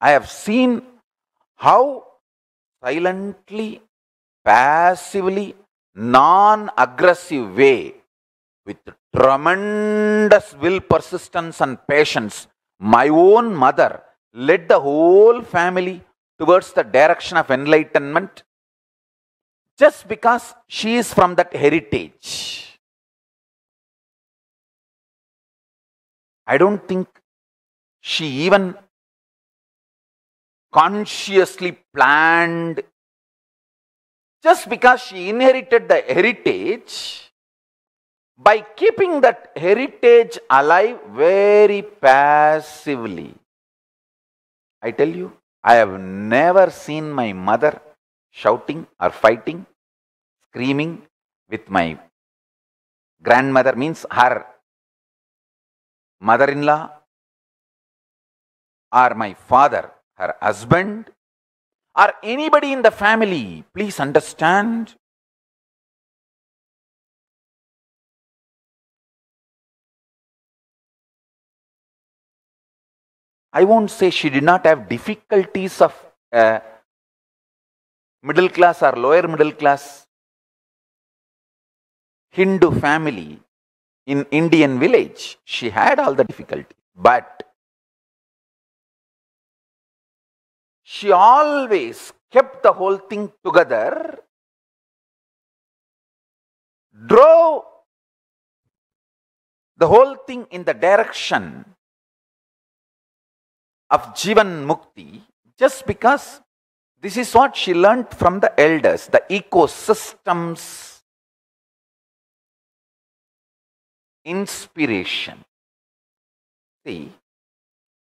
I have seen how silently, passively, non aggressive way, with tremendous will, persistence, and patience, my own mother led the whole family towards the direction of enlightenment just because she is from that heritage. I don't think she even consciously planned. Just because she inherited the heritage, by keeping that heritage alive very passively. I tell you, I have never seen my mother shouting or fighting, screaming with my grandmother, means her mother in law or my father her husband, or anybody in the family. Please understand. I won't say she did not have difficulties of uh, middle class or lower middle class Hindu family in Indian village. She had all the difficulty, but she always kept the whole thing together, drove the whole thing in the direction of Jivan Mukti just because this is what she learned from the elders, the ecosystem's inspiration. See,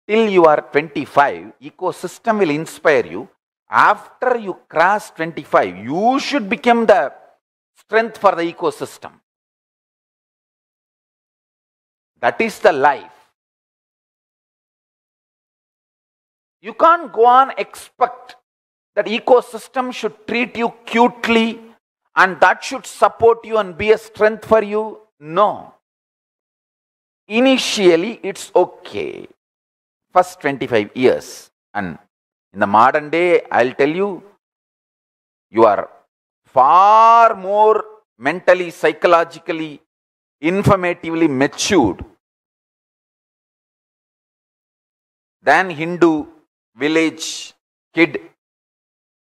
till you are 25, ecosystem will inspire you. After you cross 25, you should become the strength for the ecosystem. That is the life. You can't go on expect that ecosystem should treat you cutely and that should support you and be a strength for you. No. Initially, it's okay first 25 years. And in the modern day, I will tell you, you are far more mentally, psychologically, informatively matured than Hindu village kid.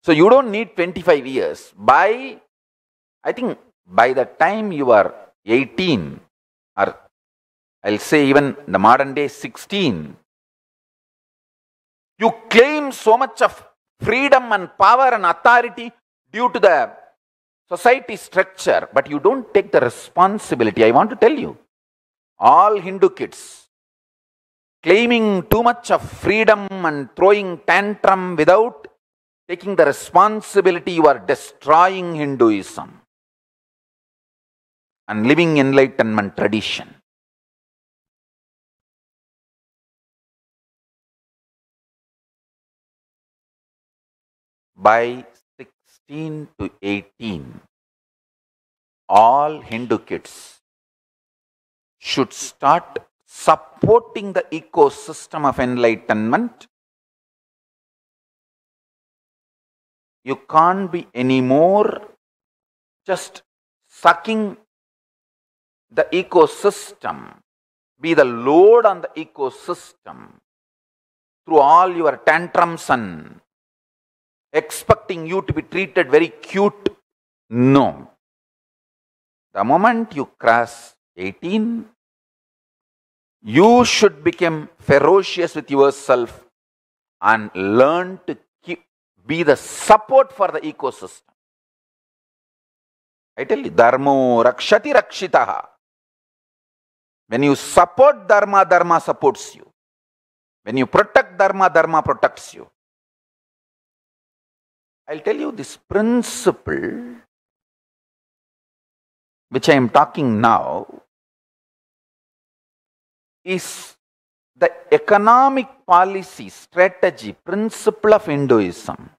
So, you don't need 25 years. By, I think, by the time you are 18 or I will say even the modern day 16, you claim so much of freedom and power and authority due to the society structure, but you don't take the responsibility. I want to tell you, all Hindu kids claiming too much of freedom and throwing tantrum without taking the responsibility, you are destroying Hinduism and living enlightenment tradition. by 16 to 18, all Hindu kids should start supporting the ecosystem of enlightenment. You can't be anymore just sucking the ecosystem, be the load on the ecosystem through all your tantrums and expecting you to be treated very cute. No. The moment you cross 18, you should become ferocious with yourself and learn to keep, be the support for the ecosystem. I tell you, dharmo rakshati rakshitaha. When you support dharma, dharma supports you. When you protect dharma, dharma protects you. I'll tell you this principle which I am talking now is the economic policy, strategy, principle of Hinduism.